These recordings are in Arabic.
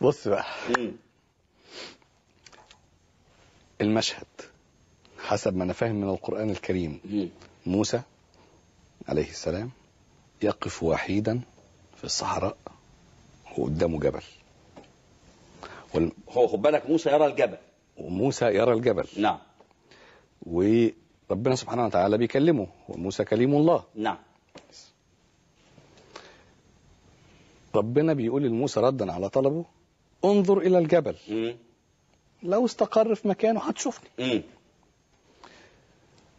بص بقى المشهد حسب ما انا فاهم من القرآن الكريم موسى عليه السلام يقف وحيدا في الصحراء وقدامه جبل هو خد بالك موسى يرى الجبل وموسى يرى الجبل نعم وربنا سبحانه وتعالى بيكلمه وموسى كليم الله نعم ربنا بيقول لموسى ردا على طلبه انظر إلى الجبل مم. لو استقر في مكانه هتشوفني مم.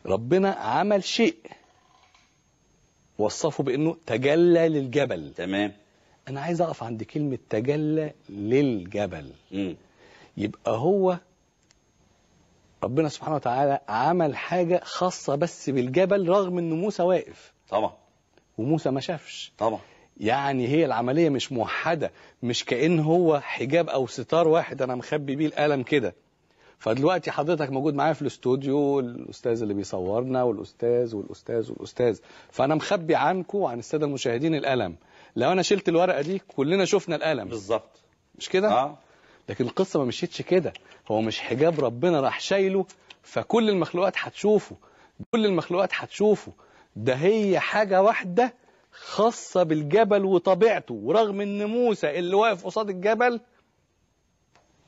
ربنا عمل شيء وصفه بأنه تجلى للجبل تمام أنا عايز أقف عند كلمة تجلى للجبل مم. يبقى هو ربنا سبحانه وتعالى عمل حاجة خاصة بس بالجبل رغم أن موسى واقف طبعا وموسى ما شافش طبعا يعني هي العملية مش موحدة مش كأن هو حجاب أو ستار واحد أنا مخبي بيه القلم كده فدلوقتي حضرتك موجود معايا في الاستوديو الأستاذ اللي بيصورنا والأستاذ والأستاذ والأستاذ فأنا مخبي عنكم وعن السادة المشاهدين القلم لو أنا شلت الورقة دي كلنا شفنا القلم بالظبط مش كده؟ آه. لكن القصة ما مشيتش كده هو مش حجاب ربنا راح شايله فكل المخلوقات هتشوفه كل المخلوقات هتشوفه ده هي حاجة واحدة خاصة بالجبل وطبيعته ورغم ان موسى اللي واقف قصاد الجبل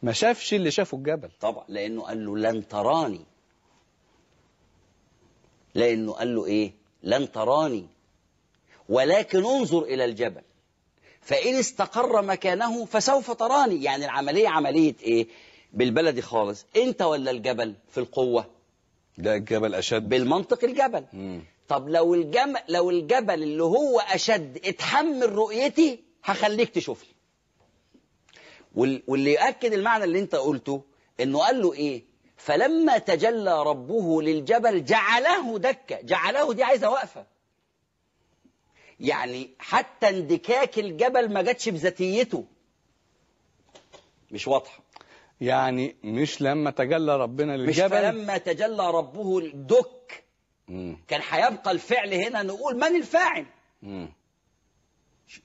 ما شافش اللي شافه الجبل طبعا لانه قال له لن تراني لانه قال له ايه لن تراني ولكن انظر الى الجبل فان استقر مكانه فسوف تراني يعني العملية عملية ايه بالبلدي خالص انت ولا الجبل في القوة لا الجبل أشد بالمنطق الجبل مم. طب لو الجم... لو الجبل اللي هو أشد اتحمل رؤيتي هخليك تشوفني وال... واللي يأكد المعنى اللي انت قلته انه قال له ايه فلما تجلى ربه للجبل جعله دكة جعله دي عايزة وقفة يعني حتى اندكاك الجبل ما جاتش بذاتيته مش واضحه يعني مش لما تجلى ربنا للجبل مش فلما تجلى ربه دك كان هيبقى الفعل هنا نقول من الفاعل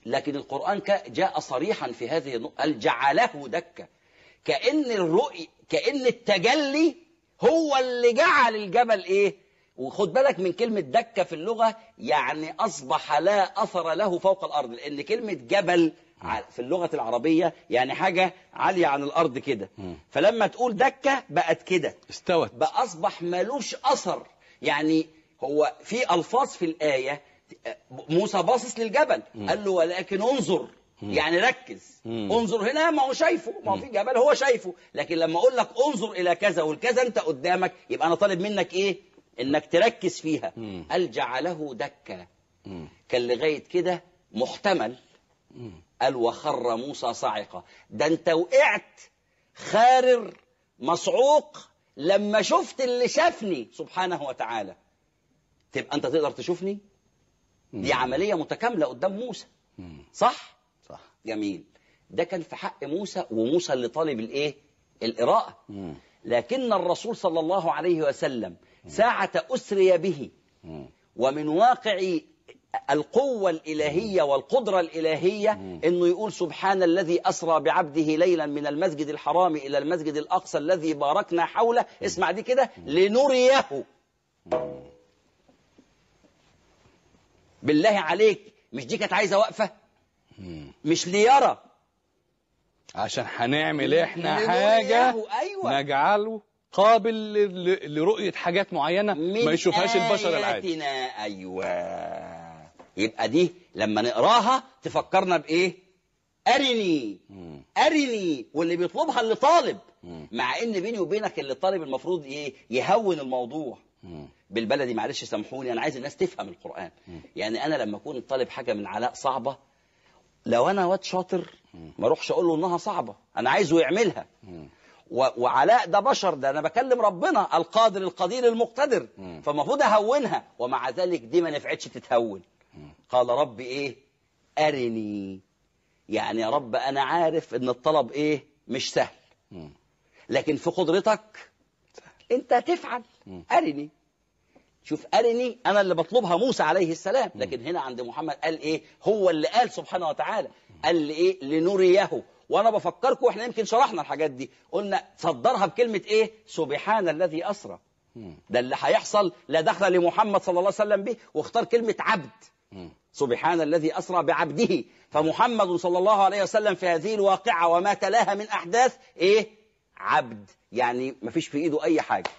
لكن القرآن جاء صريحا في هذه قال جعله دكة كأن الرؤي كأن التجلي هو اللي جعل الجبل إيه وخد بالك من كلمة دكة في اللغة يعني أصبح لا أثر له فوق الأرض لأن كلمة جبل في اللغة العربية يعني حاجة عالية عن الأرض كده فلما تقول دكة بقت كده استوت بأصبح ملوش أثر يعني هو في ألفاظ في الآية موسى باصص للجبل قال له ولكن انظر يعني ركز انظر هنا ما هو شايفه ما هو في جبل هو شايفه لكن لما اقول لك انظر الى كذا والكذا انت قدامك يبقى انا طالب منك ايه انك تركز فيها قال جعله دكا كان لغايه كده محتمل قال وخر موسى صاعقه ده انت وقعت خارر مصعوق لما شفت اللي شافني سبحانه وتعالى تبقى أنت تقدر تشوفني دي عملية متكاملة قدام موسى صح؟ صح جميل ده كان في حق موسى وموسى اللي طالب الايه القراءة لكن الرسول صلى الله عليه وسلم ساعة أسري به ومن واقع القوة الإلهية والقدرة الإلهية أنه يقول سبحان الذي أسرى بعبده ليلا من المسجد الحرام إلى المسجد الأقصى الذي باركنا حوله اسمع دي كده لنريه بالله عليك مش دي كانت عايزة وقفة مش ليرى عشان هنعمل احنا حاجة أيوة. نجعله قابل لرؤية حاجات معينة ما يشوفهاش البشر العادي أيوة يبقى دي لما نقراها تفكرنا بايه ارني ارني واللي بيطلبها اللي طالب مع ان بيني وبينك اللي طالب المفروض ايه يهون الموضوع بالبلدي معلش سامحوني انا عايز الناس تفهم القران يعني انا لما اكون طالب حاجه من علاء صعبه لو انا واد شاطر ما اروحش اقول له انها صعبه انا عايزه يعملها وعلاء ده بشر ده انا بكلم ربنا القادر القدير المقتدر فالمفروض اهونها ومع ذلك دي ما نفعتش تتهون قال رب إيه أرني يعني يا رب أنا عارف أن الطلب إيه مش سهل لكن في قدرتك أنت تفعل أرني شوف أرني أنا اللي بطلبها موسى عليه السلام لكن هنا عند محمد قال إيه هو اللي قال سبحانه وتعالى قال إيه لنريه وأنا بفكركم احنا يمكن شرحنا الحاجات دي قلنا صدرها بكلمة إيه سبحان الذي أسرى ده اللي هيحصل لا دخل لمحمد صلى الله عليه وسلم به واختار كلمة عبد سبحان الذي أسرى بعبده فمحمد صلى الله عليه وسلم في هذه الواقعة وما تلاها من أحداث إيه؟ عبد يعني ما فيش في إيده أي حاجة